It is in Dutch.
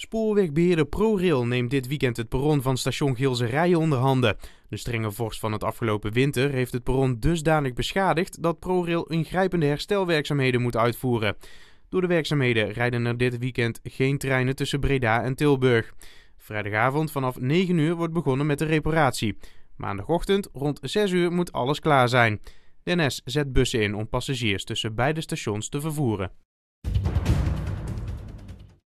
Spoorwegbeheerder ProRail neemt dit weekend het perron van station Geelse Rijen onder handen. De strenge vorst van het afgelopen winter heeft het perron dusdanig beschadigd dat ProRail ingrijpende herstelwerkzaamheden moet uitvoeren. Door de werkzaamheden rijden er dit weekend geen treinen tussen Breda en Tilburg. Vrijdagavond vanaf 9 uur wordt begonnen met de reparatie. Maandagochtend rond 6 uur moet alles klaar zijn. De NS zet bussen in om passagiers tussen beide stations te vervoeren.